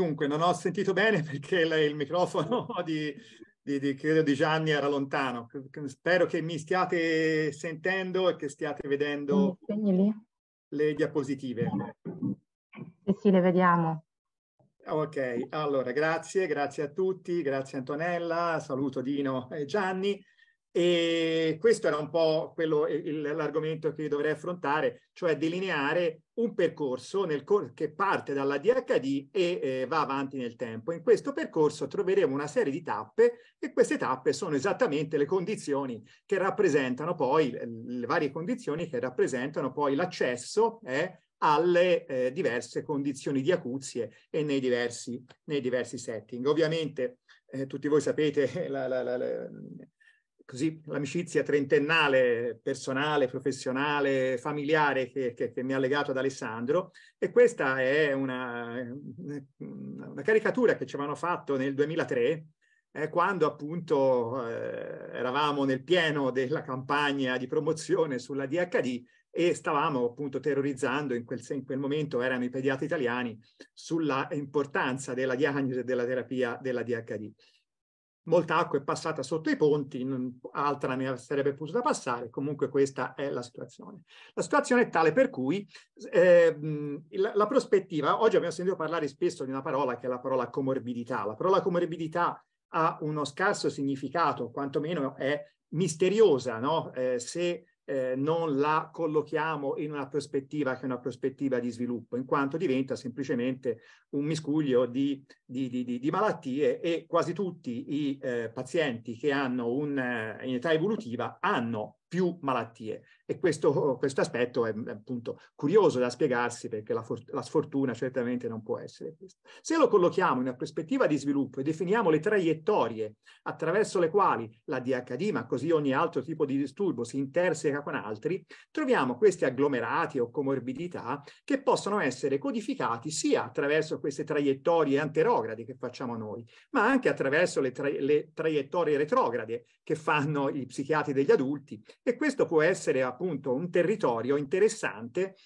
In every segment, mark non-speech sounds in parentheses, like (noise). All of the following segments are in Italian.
Dunque, non ho sentito bene (laughs) perché il, microfono (laughs) di, di, di, credo di Gianni era lontano. Spero che mi stiate sentendo e che stiate vedendo le diapositive. Sì, sì, le vediamo. Ok, allora grazie, grazie a tutti, grazie Antonella, saluto Dino e Gianni. E questo era un po' quello, il, l'argomento che dovrei affrontare, cioè delineare un percorso cor- che parte dalla DHD e eh, va avanti nel tempo. In questo percorso troveremo una serie di tappe e queste tappe sono esattamente le condizioni che rappresentano poi, eh, le varie condizioni che rappresentano poi l'accesso eh, alle eh, diverse condizioni di acuzie e nei diversi, nei diversi setting. Ovviamente eh, tutti voi sapete (laughs) la, la, la, così l'amicizia trentennale, personale, professionale, familiare che, che, che, mi ha legato ad Alessandro e questa è una, eh, una caricatura che ci avevano fatto nel 2003 eh, quando appunto eh, eravamo nel pieno della campagna di promozione sulla DHD e stavamo appunto terrorizzando in quel, in quel momento erano i pediatri italiani sulla importanza della diagnosi e della terapia della DHD molta acqua è passata sotto i ponti, altra ne sarebbe potuta passare, comunque questa è la situazione. La situazione è tale per cui eh, la, la, prospettiva, oggi abbiamo sentito parlare spesso di una parola che è la parola comorbidità, la parola comorbidità ha uno scarso significato, quantomeno è misteriosa, no? eh, se eh, non la collochiamo in una prospettiva che è una prospettiva di sviluppo, in quanto diventa semplicemente un miscuglio di, di, di, di malattie e quasi tutti i eh, pazienti che hanno un, eh, in età evolutiva hanno più malattie. E questo, questo aspetto è, appunto curioso da spiegarsi perché la, la, sfortuna certamente non può essere questa. Se lo collochiamo in una prospettiva di sviluppo e definiamo le traiettorie attraverso le quali la DHD, ma così ogni altro tipo di disturbo, si interseca con altri, troviamo questi agglomerati o comorbidità che possono essere codificati sia attraverso queste traiettorie anterograde che facciamo noi, ma anche attraverso le, tra le traiettorie retrograde che fanno i psichiatri degli adulti e questo può essere appunto un territorio interessante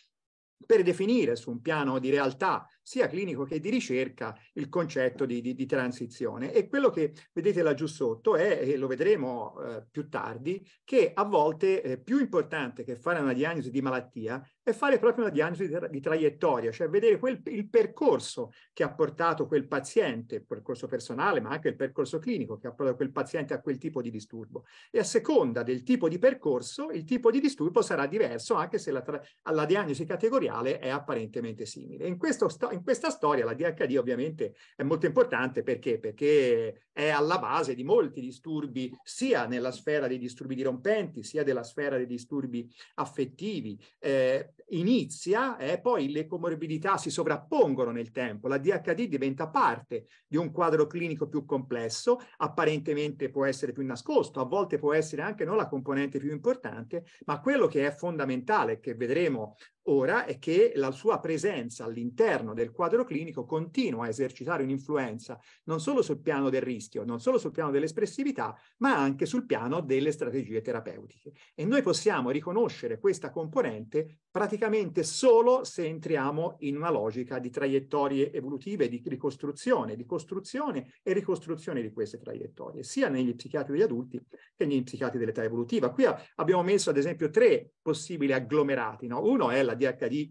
per definire su un piano di realtà sia clinico che di ricerca, il concetto di, di, di transizione. E quello che vedete laggiù sotto è, e lo vedremo eh, più tardi, che a volte eh, più importante che fare una diagnosi di malattia è fare proprio una diagnosi di, traiettoria, cioè vedere quel, il percorso che ha portato quel paziente, il percorso personale, ma anche il percorso clinico che ha portato quel paziente a quel tipo di disturbo. E a seconda del tipo di percorso, il tipo di disturbo sarà diverso, anche se la alla diagnosi categoriale è apparentemente simile. In questo, in questa storia la DHD ovviamente è molto importante perché? perché è alla base di molti disturbi, sia nella sfera dei disturbi dirompenti, sia della sfera dei disturbi affettivi. Eh, inizia e eh, poi le comorbidità si sovrappongono nel tempo. La DHD diventa parte di un quadro clinico più complesso, apparentemente può essere più nascosto, a volte può essere anche non la componente più importante, ma quello che è fondamentale, che vedremo ora è che la sua presenza all'interno del quadro clinico continua a esercitare un'influenza non solo sul piano del rischio, non solo sul piano dell'espressività, ma anche sul piano delle strategie terapeutiche. E noi possiamo riconoscere questa componente praticamente solo se entriamo in una logica di traiettorie evolutive, di ricostruzione, di costruzione e ricostruzione di queste traiettorie, sia negli psichiatri degli adulti che negli psichiatri dell'età evolutiva. Qui abbiamo messo ad esempio tre possibili agglomerati. No? Uno è la alla DHD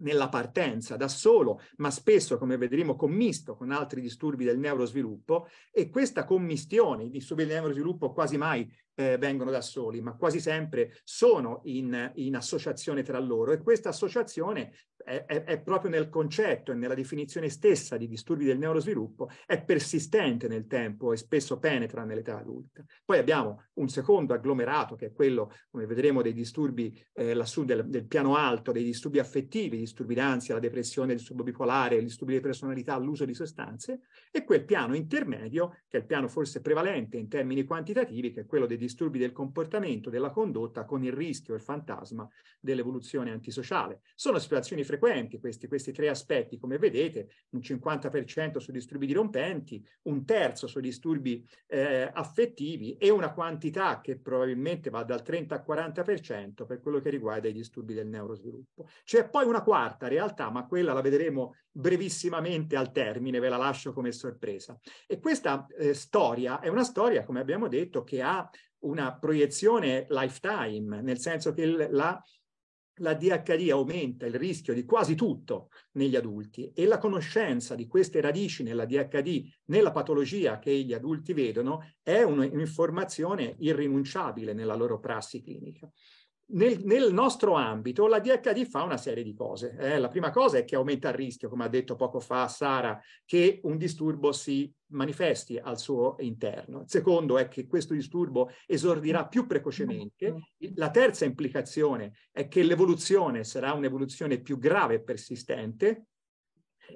nella partenza da solo, ma spesso, come vedremo, commisto con altri disturbi del neurosviluppo e questa commistione, i disturbi del neurosviluppo quasi mai eh, vengono da soli, ma quasi sempre sono in, in associazione tra loro e questa associazione è, è, proprio nel concetto e nella definizione stessa di disturbi del neurosviluppo, è persistente nel tempo e spesso penetra nell'età adulta. Poi abbiamo un secondo agglomerato, che è quello, come vedremo, dei disturbi eh, lassù del, del, piano alto, dei disturbi affettivi, disturbi d'ansia, la depressione, il disturbo bipolare, gli disturbi di personalità, l'uso di sostanze, e quel piano intermedio, che è il piano forse prevalente in termini quantitativi, che è quello dei disturbi del comportamento, della condotta, con il rischio e il fantasma dell'evoluzione antisociale. Sono situazioni frequenti frequenti questi, questi tre aspetti, come vedete, un 50% su disturbi dirompenti, un terzo su disturbi eh, affettivi e una quantità che probabilmente va dal 30 al 40% per quello che riguarda i disturbi del neurosviluppo. C'è poi una quarta realtà, ma quella la vedremo brevissimamente al termine, ve la lascio come sorpresa. E questa eh, storia è una storia, come abbiamo detto, che ha una proiezione lifetime, nel senso che la la DHD aumenta il rischio di quasi tutto negli adulti e la conoscenza di queste radici nella DHD, nella patologia che gli adulti vedono, è un'informazione irrinunciabile nella loro prassi clinica nel, nel, nostro ambito la DHD fa una serie di cose. Eh. La prima cosa è che aumenta il rischio, come ha detto poco fa Sara, che un disturbo si manifesti al suo interno. Il secondo è che questo disturbo esordirà più precocemente. La terza implicazione è che l'evoluzione sarà un'evoluzione più grave e persistente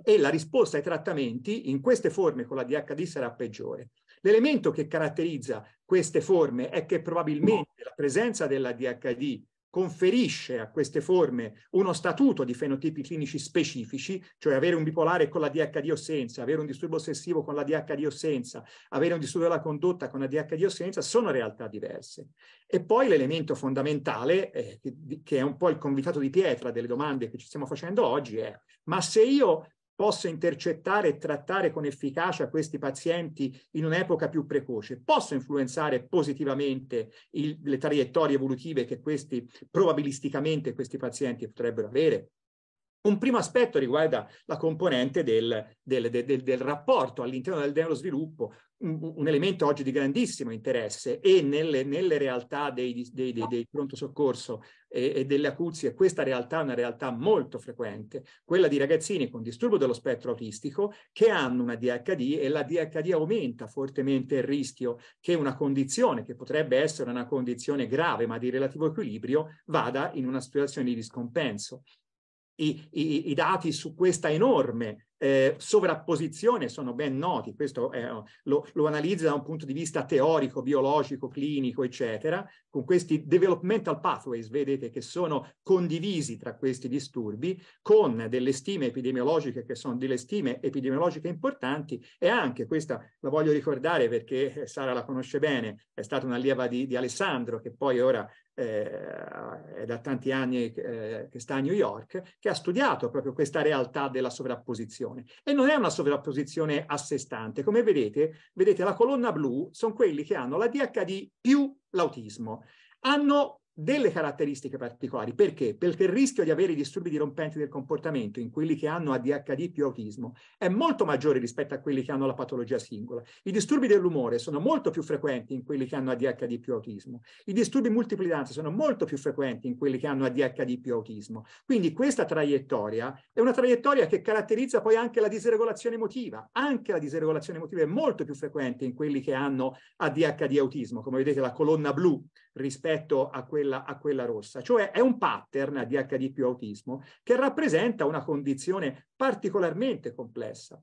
e la risposta ai trattamenti in queste forme con la DHD sarà peggiore. L'elemento che caratterizza queste forme è che probabilmente la presenza della DHD conferisce a queste forme uno statuto di fenotipi clinici specifici, cioè avere un bipolare con la DHD o senza, avere un disturbo ossessivo con la DHD o senza, avere un disturbo della condotta con la DHD o senza, sono realtà diverse. E poi l'elemento fondamentale, eh, che, che è un po' il convitato di pietra delle domande che ci stiamo facendo oggi, è ma se io possa intercettare e trattare con efficacia questi pazienti in un'epoca più precoce, possa influenzare positivamente il, le traiettorie evolutive che questi probabilisticamente questi pazienti potrebbero avere? Un primo aspetto riguarda la componente del, del, del, del rapporto all'interno del, dello sviluppo, un, un, elemento oggi di grandissimo interesse e nelle, nelle realtà dei, dei, dei, dei, pronto soccorso e, e delle acuzie, questa realtà è una realtà molto frequente, quella di ragazzini con disturbo dello spettro autistico che hanno una DHD e la DHD aumenta fortemente il rischio che una condizione, che potrebbe essere una condizione grave ma di relativo equilibrio, vada in una situazione di discompenso i, i, i dati su questa enorme eh, sovrapposizione sono ben noti, questo eh, lo, lo analizza da un punto di vista teorico, biologico, clinico, eccetera, con questi developmental pathways, vedete, che sono condivisi tra questi disturbi, con delle stime epidemiologiche che sono delle stime epidemiologiche importanti e anche, questa la voglio ricordare perché eh, Sara la conosce bene, è stata una lieva di, di Alessandro che poi ora eh, è da tanti anni eh, che sta a New York, che ha studiato proprio questa realtà della sovrapposizione. E non è una sovrapposizione a sé stante. Come vedete, vedete la colonna blu sono quelli che hanno la DHD più l'autismo. Hanno delle caratteristiche particolari. Perché? Perché il rischio di avere disturbi dirompenti del comportamento in quelli che hanno ADHD più autismo è molto maggiore rispetto a quelli che hanno la patologia singola. I disturbi dell'umore sono molto più frequenti in quelli che hanno ADHD più autismo. I disturbi multipli d'ansia sono molto più frequenti in quelli che hanno ADHD più autismo. Quindi questa traiettoria è una traiettoria che caratterizza poi anche la disregolazione emotiva. Anche la disregolazione emotiva è molto più frequente in quelli che hanno ADHD e autismo. Come vedete la colonna blu rispetto a quella, a quella rossa, cioè è un pattern di HD più autismo che rappresenta una condizione particolarmente complessa.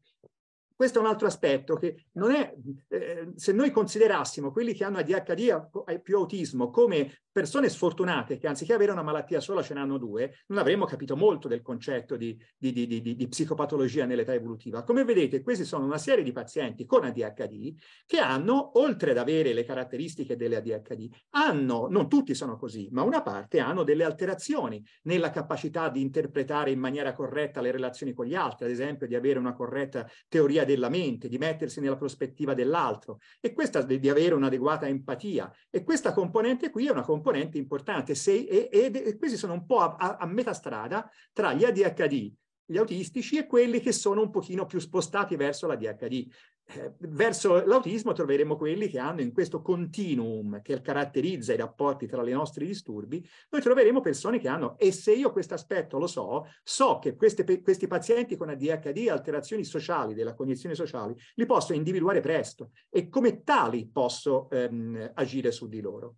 Questo è un altro aspetto che non è, eh, se noi considerassimo quelli che hanno ADHD e più autismo come persone sfortunate che anziché avere una malattia sola ce n'hanno due, non avremmo capito molto del concetto di, di, di, di psicopatologia nell'età evolutiva. Come vedete, questi sono una serie di pazienti con ADHD che hanno, oltre ad avere le caratteristiche delle ADHD, hanno, non tutti sono così, ma una parte hanno delle alterazioni nella capacità di interpretare in maniera corretta le relazioni con gli altri, ad esempio di avere una corretta teoria della mente, di mettersi nella prospettiva dell'altro e questa di, avere un'adeguata empatia. E questa componente qui è una componente importante Se, e, e, e, questi sono un po' a, a, a metà strada tra gli ADHD, gli autistici e quelli che sono un pochino più spostati verso la DHD. Eh, verso l'autismo troveremo quelli che hanno in questo continuum che caratterizza i rapporti tra i nostri disturbi, noi troveremo persone che hanno, e se io questo aspetto lo so, so che queste, questi pazienti con ADHD, alterazioni sociali, della cognizione sociale, li posso individuare presto e come tali posso ehm, agire su di loro.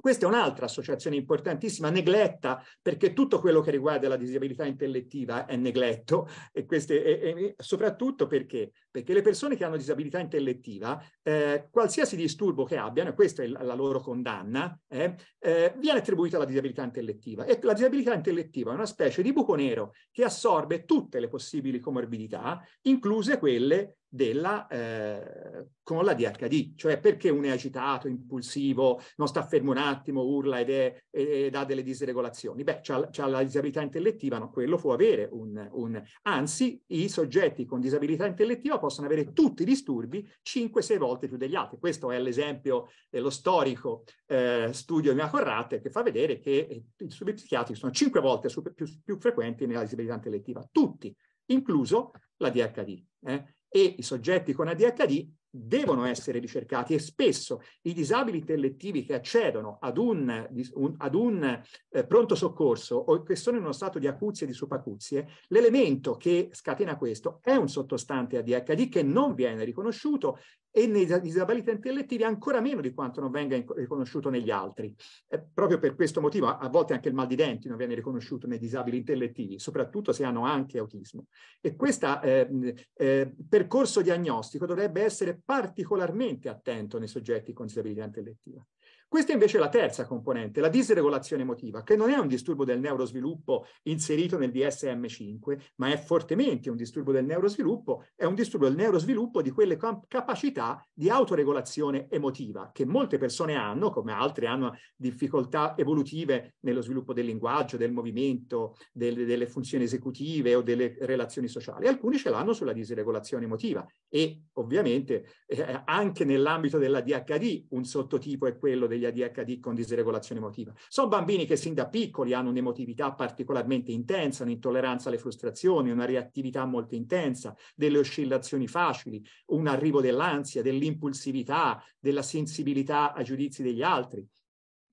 Questa è un'altra associazione importantissima, negletta, perché tutto quello che riguarda la disabilità intellettiva è negletto, e queste, e, e soprattutto perché perché le persone che hanno disabilità intellettiva, eh, qualsiasi disturbo che abbiano, e questa è la loro condanna, eh, eh, viene attribuita alla disabilità intellettiva. E la disabilità intellettiva è una specie di buco nero che assorbe tutte le possibili comorbidità, incluse quelle della, eh, con la DHD, cioè perché uno è agitato, impulsivo, non sta fermo un attimo, urla ed, è, ed ha delle disregolazioni. Beh, c'è la disabilità intellettiva, no, quello può avere un, un... Anzi, i soggetti con disabilità intellettiva possono avere tutti i disturbi 5-6 volte più degli altri. Questo è l'esempio dello storico eh, studio di Macorrate che fa vedere che eh, i disturbi psichiatrici sono 5 volte super, più, più, frequenti nella disabilità intellettiva, tutti, incluso la DHD. Eh? E i soggetti con ADHD devono essere ricercati e spesso i disabili intellettivi che accedono ad un, un, ad un eh, pronto soccorso o che sono in uno stato di acuzie e di supacuzie, l'elemento che scatena questo è un sottostante ADHD che non viene riconosciuto e nei disability intellettivi ancora meno di quanto non venga riconosciuto negli altri. Eh, proprio per questo motivo a, a volte anche il mal di denti non viene riconosciuto nei disabili intellettivi, soprattutto se hanno anche autismo. E questo eh, eh, percorso diagnostico dovrebbe essere particolarmente attento nei soggetti con disabilità intellettiva. Questa è invece la terza componente, la disregolazione emotiva, che non è un disturbo del neurosviluppo inserito nel DSM5, ma è fortemente un disturbo del neurosviluppo, è un disturbo del neurosviluppo di quelle capacità di autoregolazione emotiva che molte persone hanno, come altre hanno difficoltà evolutive nello sviluppo del linguaggio, del movimento, del, delle funzioni esecutive o delle relazioni sociali. Alcuni ce l'hanno sulla disregolazione emotiva e ovviamente eh, anche nell'ambito della DHD un sottotipo è quello degli degli ADHD con disregolazione emotiva. Sono bambini che sin da piccoli hanno un'emotività particolarmente intensa, un'intolleranza alle frustrazioni, una reattività molto intensa, delle oscillazioni facili, un arrivo dell'ansia, dell'impulsività, della sensibilità ai giudizi degli altri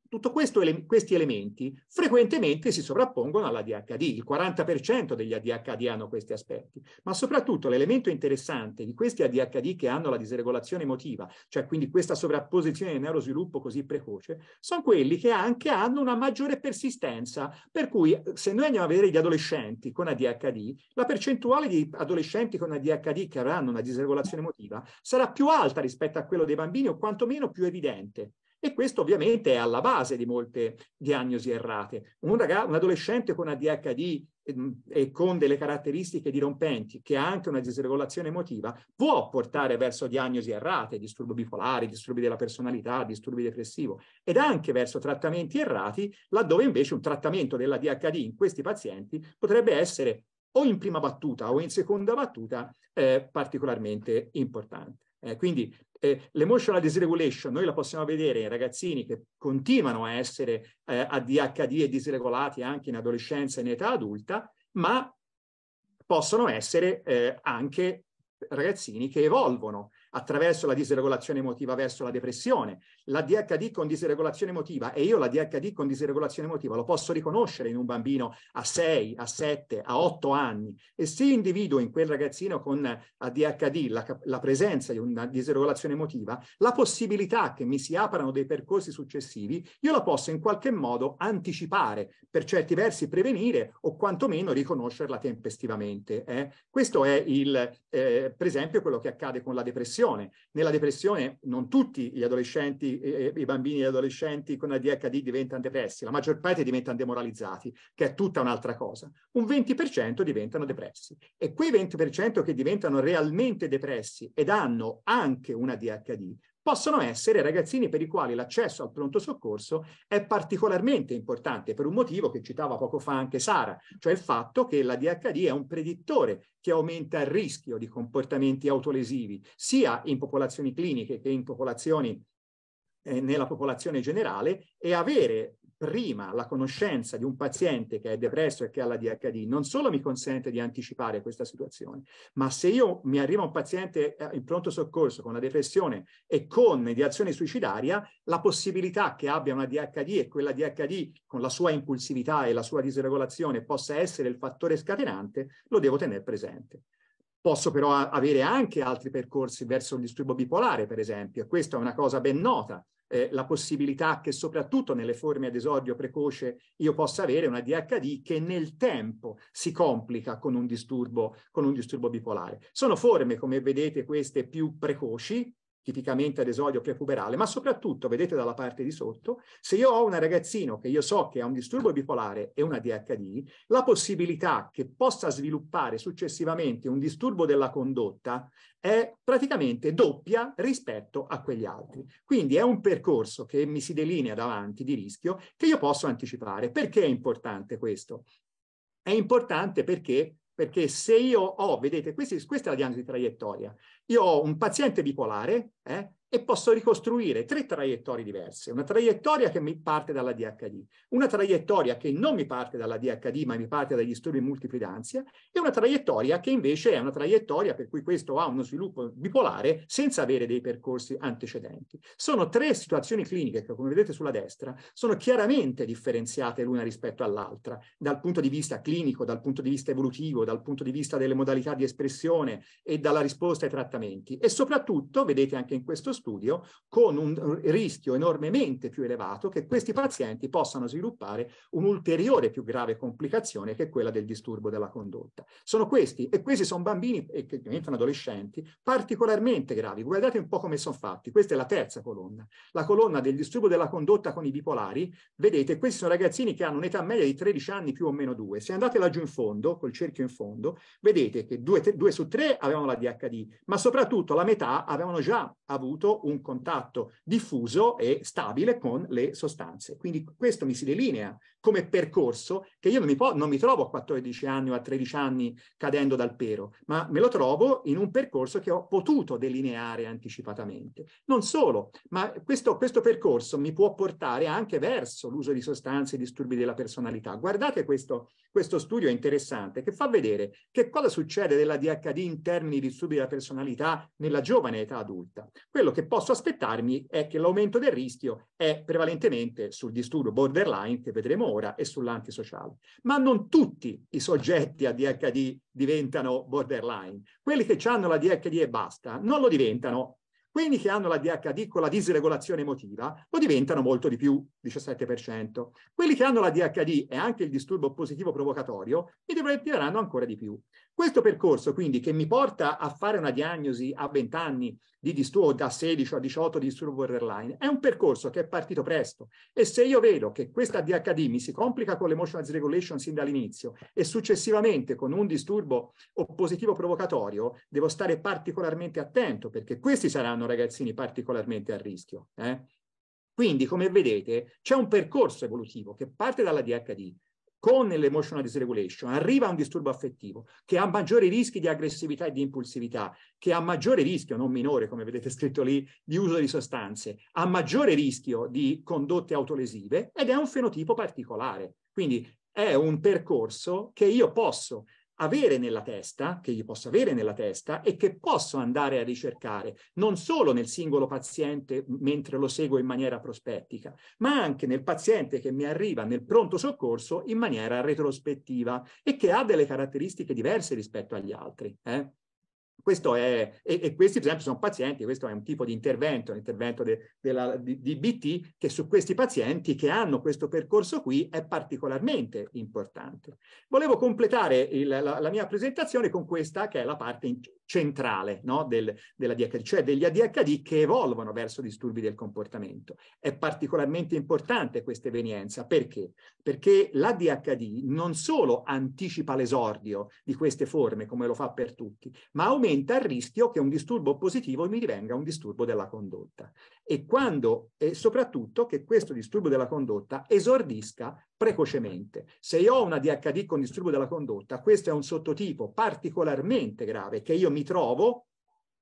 tutto questo, ele questi elementi frequentemente si sovrappongono all'ADHD, il 40% degli ADHD hanno questi aspetti, ma soprattutto l'elemento interessante di questi ADHD che hanno la disregolazione emotiva, cioè quindi questa sovrapposizione di neurosviluppo così precoce, sono quelli che anche hanno una maggiore persistenza, per cui eh, se noi andiamo a vedere gli adolescenti con ADHD, la percentuale di adolescenti con ADHD che avranno una disregolazione emotiva sarà più alta rispetto a quello dei bambini o quantomeno più evidente. E questo ovviamente è alla base di molte diagnosi errate. Un, ragazzo, un adolescente con ADHD ehm, e con delle caratteristiche dirompenti, che ha anche una disregolazione emotiva, può portare verso diagnosi errate, disturbo bipolare, disturbi della personalità, disturbi depressivo, ed anche verso trattamenti errati, laddove invece un trattamento della DHD in questi pazienti potrebbe essere o in prima battuta o in seconda battuta eh, particolarmente importante. Eh, quindi eh, l'emotional dysregulation noi la possiamo vedere in ragazzini che continuano a essere eh, ADHD e disregolati anche in adolescenza e in età adulta, ma possono essere eh, anche ragazzini che evolvono attraverso la disregolazione emotiva verso la depressione. La DHD con disregolazione emotiva e io la DHD con disregolazione emotiva lo posso riconoscere in un bambino a 6, a 7, a 8 anni e se individuo in quel ragazzino con ADHD la, la presenza di una disregolazione emotiva, la possibilità che mi si aprano dei percorsi successivi, io la posso in qualche modo anticipare, per certi versi prevenire o quantomeno riconoscerla tempestivamente. Eh? Questo è il, eh, per esempio quello che accade con la depressione depressione. Nella depressione non tutti gli adolescenti, eh, i bambini e gli adolescenti con ADHD diventano depressi, la maggior parte diventano demoralizzati, che è tutta un'altra cosa. Un 20% diventano depressi e quei 20% che diventano realmente depressi ed hanno anche un ADHD possono essere ragazzini per i quali l'accesso al pronto soccorso è particolarmente importante per un motivo che citava poco fa anche Sara, cioè il fatto che la DHD è un predittore che aumenta il rischio di comportamenti autolesivi, sia in popolazioni cliniche che in popolazioni eh, nella popolazione generale e avere prima la conoscenza di un paziente che è depresso e che ha la DHD non solo mi consente di anticipare questa situazione, ma se io mi arriva un paziente eh, in pronto soccorso con la depressione e con mediazione suicidaria, la possibilità che abbia una DHD e quella DHD con la sua impulsività e la sua disregolazione possa essere il fattore scatenante, lo devo tenere presente. Posso però avere anche altri percorsi verso il disturbo bipolare, per esempio, e questa è una cosa ben nota eh, la possibilità che soprattutto nelle forme ad esordio precoce io possa avere una DHD che nel tempo si complica con un disturbo, con un disturbo bipolare. Sono forme, come vedete, queste più precoci, tipicamente ad esodio prepuberale, ma soprattutto, vedete dalla parte di sotto, se io ho un ragazzino che io so che ha un disturbo bipolare e una DHD, la possibilità che possa sviluppare successivamente un disturbo della condotta è praticamente doppia rispetto a quegli altri. Quindi è un percorso che mi si delinea davanti di rischio che io posso anticipare. Perché è importante questo? È importante perché perché se io ho, vedete, questa, questa è la diagnosi di traiettoria, io ho un paziente bipolare eh, e posso ricostruire tre traiettorie diverse. Una traiettoria che mi parte dalla DHD, una traiettoria che non mi parte dalla DHD ma mi parte dagli disturbi multipli d'ansia e una traiettoria che invece è una traiettoria per cui questo ha uno sviluppo bipolare senza avere dei percorsi antecedenti. Sono tre situazioni cliniche che, come vedete sulla destra, sono chiaramente differenziate l'una rispetto all'altra dal punto di vista clinico, dal punto di vista evolutivo, dal punto di vista delle modalità di espressione e dalla risposta ai trattamenti appartamenti e soprattutto, vedete anche in questo studio, con un rischio enormemente più elevato che questi pazienti possano sviluppare un'ulteriore più grave complicazione che è quella del disturbo della condotta. Sono questi, e questi sono bambini e che diventano adolescenti, particolarmente gravi. Guardate un po' come sono fatti, questa è la terza colonna. La colonna del disturbo della condotta con i bipolari, vedete, questi sono ragazzini che hanno un'età media di 13 anni più o meno 2. Se andate laggiù in fondo, col cerchio in fondo, vedete che 2, 2 su 3 avevano la DHD, ma sono soprattutto la metà avevano già avuto un contatto diffuso e stabile con le sostanze. Quindi questo mi si delinea come percorso che io non mi, po- non mi trovo a 14 anni o a 13 anni cadendo dal pero, ma me lo trovo in un percorso che ho potuto delineare anticipatamente. Non solo, ma questo, questo percorso mi può portare anche verso l'uso di sostanze e disturbi della personalità. Guardate questo, questo studio interessante che fa vedere che cosa succede della DHD in termini di disturbi della personalità nella giovane età adulta. Quello che posso aspettarmi è che l'aumento del rischio è prevalentemente sul disturbo borderline che vedremo ora e sull'antisociale. Ma non tutti i soggetti a DHD diventano borderline. Quelli che hanno la DHD e basta non lo diventano quelli che hanno la DHD con la disregolazione emotiva lo diventano molto di più, 17%. Quelli che hanno la DHD e anche il disturbo positivo provocatorio mi diventeranno ancora di più. Questo percorso quindi che mi porta a fare una diagnosi a 20 anni di disturbo, da 16 a 18 di disturbo borderline, è un percorso che è partito presto e se io vedo che questa DHD mi si complica con l'emotional dysregulation sin dall'inizio e successivamente con un disturbo oppositivo provocatorio, devo stare particolarmente attento perché questi saranno ragazzini particolarmente a rischio. Eh? Quindi, come vedete, c'è un percorso evolutivo che parte dalla DHD, con l'emotional dysregulation arriva a un disturbo affettivo che ha maggiori rischi di aggressività e di impulsività, che ha maggiore rischio, non minore come vedete scritto lì, di uso di sostanze, ha maggiore rischio di condotte autolesive ed è un fenotipo particolare. Quindi è un percorso che io posso avere nella testa, che gli posso avere nella testa e che posso andare a ricercare non solo nel singolo paziente mentre lo seguo in maniera prospettica, ma anche nel paziente che mi arriva nel pronto soccorso in maniera retrospettiva e che ha delle caratteristiche diverse rispetto agli altri. Eh? questo è, e, e, questi per esempio sono pazienti, questo è un tipo di intervento, l'intervento de, di, di, BT, che su questi pazienti che hanno questo percorso qui è particolarmente importante. Volevo completare il, la, la, mia presentazione con questa che è la parte in, centrale no? Del, dell'ADHD, cioè degli ADHD che evolvono verso disturbi del comportamento. È particolarmente importante questa evenienza perché? Perché l'ADHD non solo anticipa l'esordio di queste forme, come lo fa per tutti, ma aumenta il rischio che un disturbo positivo mi divenga un disturbo della condotta. E quando, e soprattutto che questo disturbo della condotta esordisca precocemente. Se io ho una DHD con disturbo della condotta, questo è un sottotipo particolarmente grave che io mi trovo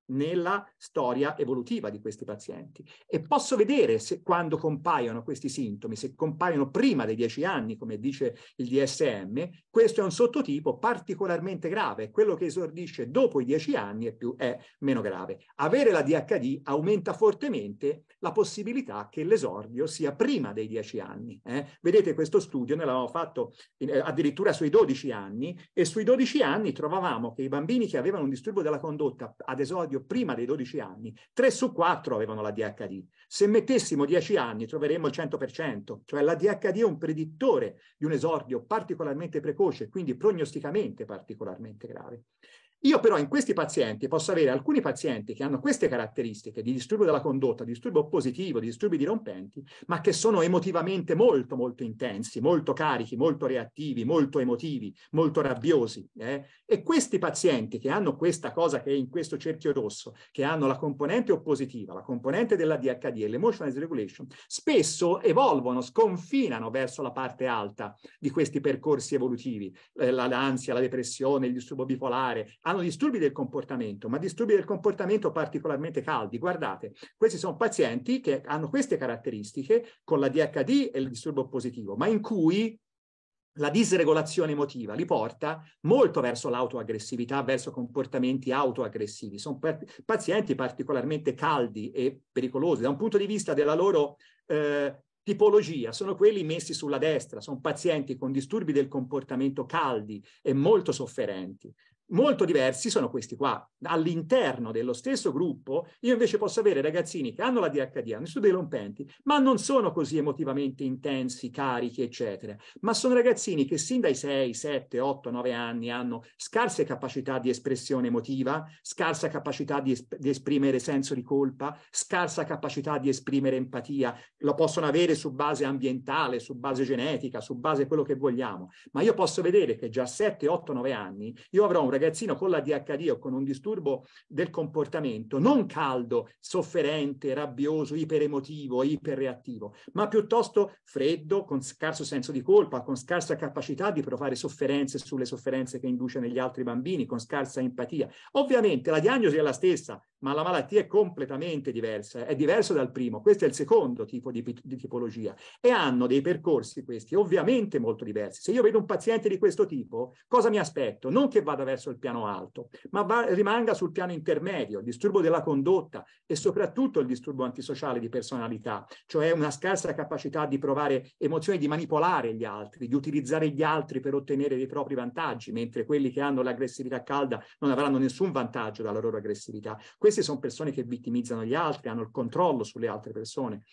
nella storia evolutiva di questi pazienti e posso vedere se quando compaiono questi sintomi, se compaiono prima dei dieci anni, come dice il DSM, questo è un sottotipo particolarmente grave, quello che esordisce dopo i dieci anni è, più, è meno grave. Avere la DHD aumenta fortemente la possibilità che l'esordio sia prima dei dieci anni. Eh? Vedete questo studio, noi l'avevamo fatto eh, addirittura sui dodici anni e sui dodici anni trovavamo che i bambini che avevano un disturbo della condotta ad esordio proprio prima dei 12 anni, 3 su 4 avevano la DHD. Se mettessimo 10 anni troveremmo il 100%, cioè la DHD è un predittore di un esordio particolarmente precoce, quindi prognosticamente particolarmente grave. Io però in questi pazienti posso avere alcuni pazienti che hanno queste caratteristiche di disturbo della condotta, di disturbo positivo, di disturbi dirompenti, ma che sono emotivamente molto molto intensi, molto carichi, molto reattivi, molto emotivi, molto rabbiosi. Eh? E questi pazienti che hanno questa cosa che è in questo cerchio rosso, che hanno la componente oppositiva, la componente della DHD e l'emotional dysregulation, spesso evolvono, sconfinano verso la parte alta di questi percorsi evolutivi, eh, l'ansia, la depressione, il disturbo bipolare, hanno disturbi del comportamento, ma disturbi del comportamento particolarmente caldi. Guardate, questi sono pazienti che hanno queste caratteristiche con la DHD e il disturbo positivo, ma in cui la disregolazione emotiva li porta molto verso l'autoaggressività, verso comportamenti autoaggressivi. Sono pazienti particolarmente caldi e pericolosi da un punto di vista della loro eh, tipologia, sono quelli messi sulla destra, sono pazienti con disturbi del comportamento caldi e molto sofferenti. Molto diversi sono questi qua. All'interno dello stesso gruppo io invece posso avere ragazzini che hanno la DHD, hanno studio dei rompenti, ma non sono così emotivamente intensi, carichi, eccetera. Ma sono ragazzini che sin dai 6, 7, 8, 9 anni hanno scarse capacità di espressione emotiva, scarsa capacità di, es- di esprimere senso di colpa, scarsa capacità di esprimere empatia. Lo possono avere su base ambientale, su base genetica, su base quello che vogliamo. Ma io posso vedere che già a 7, 8, 9 anni io avrò un ragazzino con la DHD o con un disturbo del comportamento, non caldo, sofferente, rabbioso, iperemotivo, iperreattivo, ma piuttosto freddo, con scarso senso di colpa, con scarsa capacità di provare sofferenze sulle sofferenze che induce negli altri bambini, con scarsa empatia. Ovviamente la diagnosi è la stessa, ma la malattia è completamente diversa, è diversa dal primo, questo è il secondo tipo di, di, tipologia e hanno dei percorsi questi ovviamente molto diversi. Se io vedo un paziente di questo tipo, cosa mi aspetto? Non che vada verso il piano alto, ma va, rimanga sul piano intermedio, il disturbo della condotta e soprattutto il disturbo antisociale di personalità, cioè una scarsa capacità di provare emozioni, di manipolare gli altri, di utilizzare gli altri per ottenere dei propri vantaggi, mentre quelli che hanno l'aggressività calda non avranno nessun vantaggio dalla loro aggressività. Questo queste sono persone che vittimizzano gli altri, hanno il controllo sulle altre persone.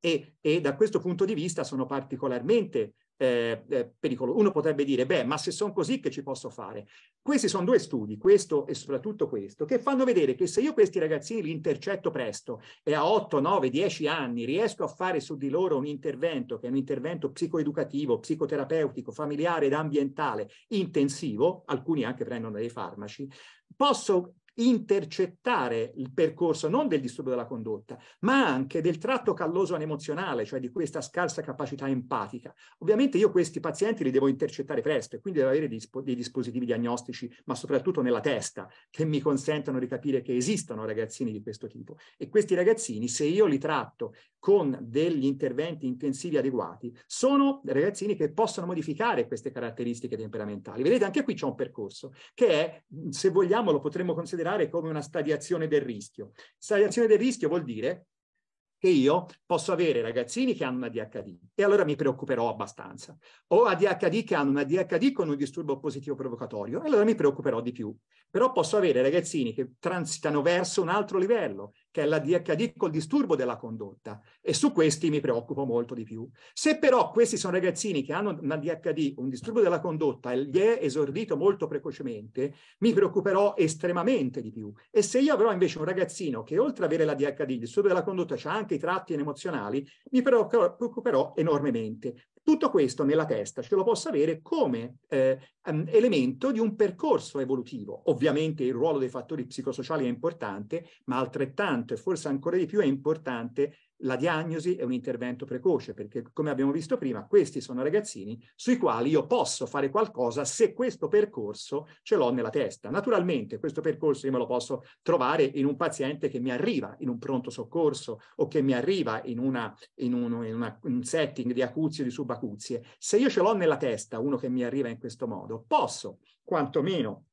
E, e da questo punto di vista sono particolarmente eh, eh, pericolosi. Uno potrebbe dire, beh, ma se sono così che ci posso fare? Questi sono due studi, questo e soprattutto questo, che fanno vedere che se io questi ragazzini li intercetto presto e a 8, 9, 10 anni riesco a fare su di loro un intervento, che è un intervento psicoeducativo, psicoterapeutico, familiare ed ambientale intensivo, alcuni anche prendono dei farmaci, posso intercettare il percorso non del disturbo della condotta, ma anche del tratto calloso anemozionale, cioè di questa scarsa capacità empatica. Ovviamente io questi pazienti li devo intercettare presto e quindi devo avere dei dispositivi diagnostici, ma soprattutto nella testa, che mi consentano di capire che esistono ragazzini di questo tipo. E questi ragazzini, se io li tratto con degli interventi intensivi adeguati, sono ragazzini che possono modificare queste caratteristiche temperamentali. Vedete, anche qui c'è un percorso che è, se vogliamo, lo potremmo considerare considerare come una stadiazione del rischio. Stadiazione del rischio vuol dire che io posso avere ragazzini che hanno una DHD e allora mi preoccuperò abbastanza, o ADHD che hanno una DHD con un disturbo positivo provocatorio e allora mi preoccuperò di più. Però posso avere ragazzini che transitano verso un altro livello che è la DHD col disturbo della condotta e su questi mi preoccupo molto di più. Se però questi sono ragazzini che hanno una DHD, un disturbo della condotta e gli è esordito molto precocemente, mi preoccuperò estremamente di più. E se io avrò invece un ragazzino che oltre ad avere la DHD, il disturbo della condotta, ha anche i tratti emozionali, mi preoccuperò enormemente. Tutto questo nella testa ce lo posso avere come eh, mm, elemento di un percorso evolutivo. Ovviamente il ruolo dei fattori psicosociali è importante, ma altrettanto e forse ancora di più è importante la diagnosi e un intervento precoce, perché come abbiamo visto prima, questi sono ragazzini sui quali io posso fare qualcosa se questo percorso ce l'ho nella testa. Naturalmente questo percorso io me lo posso trovare in un paziente che mi arriva in un pronto soccorso o che mi arriva in, una, in, un, in una, un setting di acuzie o di subacuzie. Se io ce l'ho nella testa uno che mi arriva in questo modo, posso quantomeno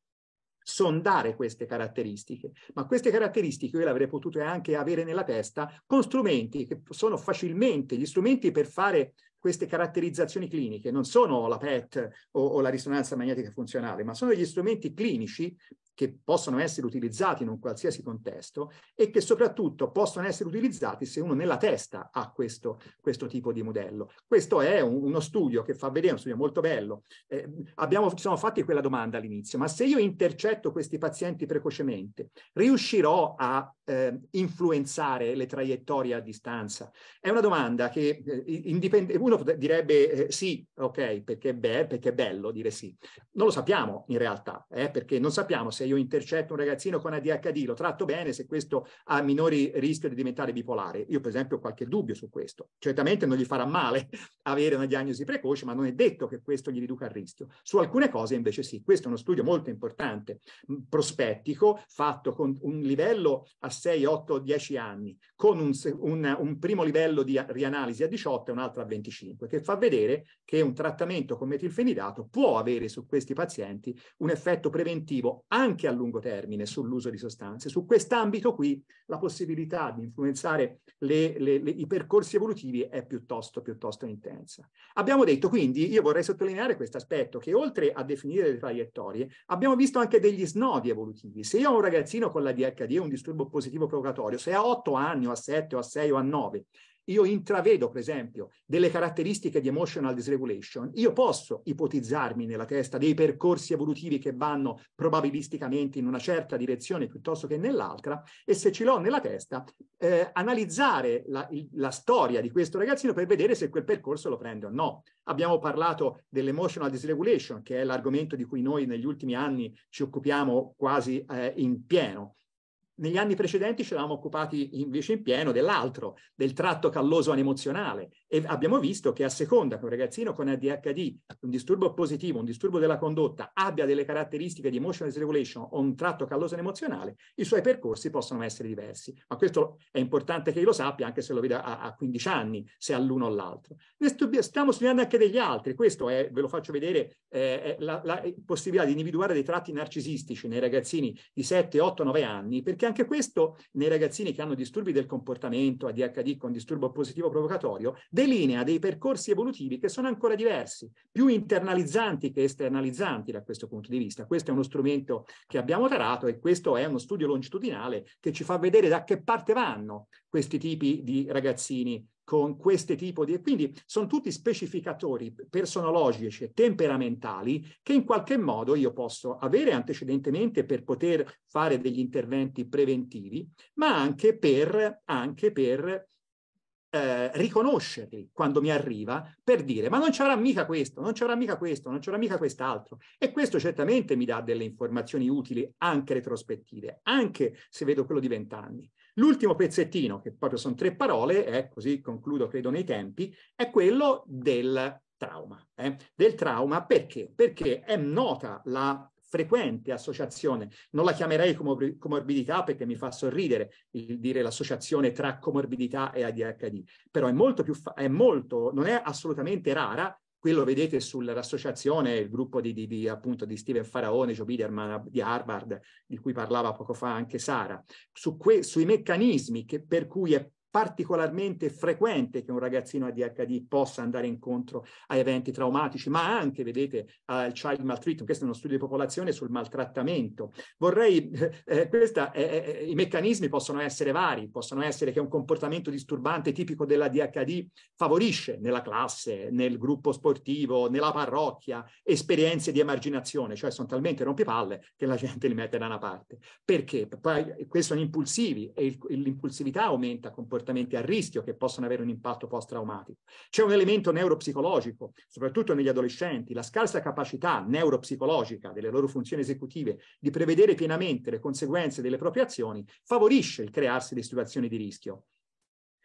sondare queste caratteristiche, ma queste caratteristiche io le avrei potute anche avere nella testa con strumenti che sono facilmente gli strumenti per fare queste caratterizzazioni cliniche, non sono la PET o, o la risonanza magnetica funzionale, ma sono gli strumenti clinici che possono essere utilizzati in un qualsiasi contesto e che soprattutto possono essere utilizzati se uno nella testa ha questo, questo tipo di modello. Questo è un, uno studio che fa vedere, uno studio molto bello. Eh, abbiamo, ci siamo fatti quella domanda all'inizio, ma se io intercetto questi pazienti precocemente, riuscirò a eh, influenzare le traiettorie a distanza? È una domanda che eh, uno direbbe eh, sì, ok, perché, beh, perché è bello dire sì. Non lo sappiamo in realtà, eh, perché non sappiamo se io intercetto un ragazzino con ADHD, lo tratto bene se questo ha minori rischi di diventare bipolare. Io per esempio ho qualche dubbio su questo. Certamente non gli farà male (laughs) avere una diagnosi precoce, ma non è detto che questo gli riduca il rischio. Su alcune cose invece sì. Questo è uno studio molto importante, prospettico, fatto con un livello a 6, 8, 10 anni, con un, un, un primo livello di rianalisi a 18 e un altro a 25, che fa vedere che un trattamento con metilfenidato può avere su questi pazienti un effetto preventivo anche anche a lungo termine sull'uso di sostanze. Su quest'ambito qui la possibilità di influenzare le, le, le, i percorsi evolutivi è piuttosto, piuttosto intensa. Abbiamo detto quindi, io vorrei sottolineare questo aspetto, che oltre a definire le traiettorie, abbiamo visto anche degli snodi evolutivi. Se io ho un ragazzino con la DHD, un disturbo positivo provocatorio, se ha 8 anni o a 7 o a 6 o a 9, io intravedo, per esempio, delle caratteristiche di emotional dysregulation, io posso ipotizzarmi nella testa dei percorsi evolutivi che vanno probabilisticamente in una certa direzione piuttosto che nell'altra, e se ce l'ho nella testa, eh, analizzare la, il, la storia di questo ragazzino per vedere se quel percorso lo prende o no. Abbiamo parlato dell'emotional dysregulation, che è l'argomento di cui noi negli ultimi anni ci occupiamo quasi eh, in pieno. Negli anni precedenti ci eravamo occupati invece in pieno dell'altro, del tratto calloso anemozionale e abbiamo visto che a seconda che un ragazzino con ADHD, un disturbo positivo, un disturbo della condotta, abbia delle caratteristiche di emotional dysregulation o un tratto calloso anemozionale, i suoi percorsi possono essere diversi. Ma questo è importante che io lo sappia anche se lo vedo a, a 15 anni, se all'uno o all'altro. Stiamo studiando anche degli altri, questo è, ve lo faccio vedere, eh, la, la possibilità di individuare dei tratti narcisistici nei ragazzini di 7, 8, 9 anni, perché perché anche questo nei ragazzini che hanno disturbi del comportamento, ADHD con disturbo positivo provocatorio, delinea dei percorsi evolutivi che sono ancora diversi, più internalizzanti che esternalizzanti da questo punto di vista. Questo è uno strumento che abbiamo tarato e questo è uno studio longitudinale che ci fa vedere da che parte vanno questi tipi di ragazzini con questi tipi di... Quindi sono tutti specificatori personologici e temperamentali che in qualche modo io posso avere antecedentemente per poter fare degli interventi preventivi, ma anche per, anche per eh, riconoscerli quando mi arriva per dire ma non c'era mica questo, non c'era mica questo, non c'era mica quest'altro. E questo certamente mi dà delle informazioni utili anche retrospettive, anche se vedo quello di vent'anni. L'ultimo pezzettino, che proprio sono tre parole, eh, così concludo credo nei tempi, è quello del trauma. Eh. Del trauma perché? Perché è nota la frequente associazione, non la chiamerei comor- comorbidità perché mi fa sorridere il dire l'associazione tra comorbidità e ADHD, però è molto più, fa- è molto, non è assolutamente rara Qui lo vedete sull'associazione, il gruppo di, di, di, appunto, di Steven Faraone, Joe Biderman di Harvard, di cui parlava poco fa anche Sara, su que, sui meccanismi che, per cui è particolarmente frequente che un ragazzino ADHD possa andare incontro a eventi traumatici, ma anche, vedete, al child maltreatment, questo è uno studio di popolazione sul maltrattamento. Vorrei, eh, eh questa, eh, eh, eh, i meccanismi possono essere vari, possono essere che un comportamento disturbante tipico dell'ADHD favorisce nella classe, nel gruppo sportivo, nella parrocchia, esperienze di emarginazione, cioè sono talmente rompipalle che la gente li mette da una parte. Perché? Poi, questi sono impulsivi e l'impulsività aumenta comportamenti comportamenti a rischio che possono avere un impatto post-traumatico. C'è un elemento neuropsicologico, soprattutto negli adolescenti, la scarsa capacità neuropsicologica delle loro funzioni esecutive di prevedere pienamente le conseguenze delle proprie azioni favorisce il crearsi di situazioni di rischio.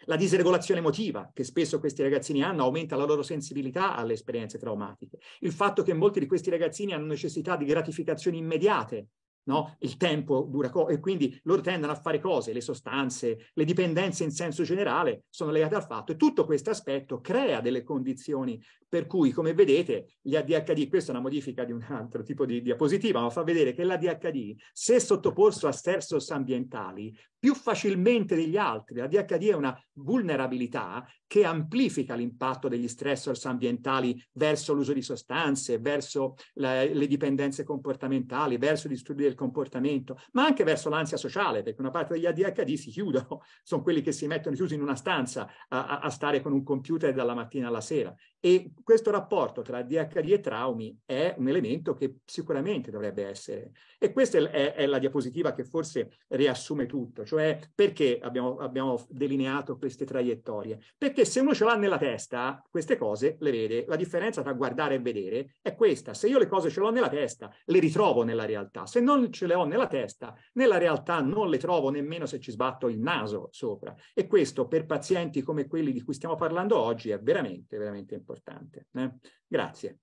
La disregolazione emotiva che spesso questi ragazzini hanno aumenta la loro sensibilità alle esperienze traumatiche. Il fatto che molti di questi ragazzini hanno necessità di gratificazioni immediate no? il tempo dura co- e quindi loro tendono a fare cose, le sostanze, le dipendenze in senso generale sono legate al fatto e tutto questo aspetto crea delle condizioni per cui, come vedete, gli ADHD, questa è una modifica di un altro tipo di diapositiva, ma fa vedere che l'ADHD, se sottoposto a stress ambientali, più facilmente degli altri. La DHD è una vulnerabilità che amplifica l'impatto degli stressors ambientali verso l'uso di sostanze, verso le, le dipendenze comportamentali, verso i disturbi del comportamento, ma anche verso l'ansia sociale, perché una parte degli ADHD si chiudono, (laughs) sono quelli che si mettono chiusi in una stanza a, a stare con un computer dalla mattina alla sera. E questo rapporto tra DHD e traumi è un elemento che sicuramente dovrebbe essere. E questa è, è, è la diapositiva che forse riassume tutto cioè perché abbiamo, abbiamo delineato queste traiettorie? Perché se uno ce l'ha nella testa, queste cose le vede. La differenza tra guardare e vedere è questa. Se io le cose ce le ho nella testa, le ritrovo nella realtà. Se non ce le ho nella testa, nella realtà non le trovo nemmeno se ci sbatto il naso sopra. E questo per pazienti come quelli di cui stiamo parlando oggi è veramente, veramente importante. Eh? Grazie.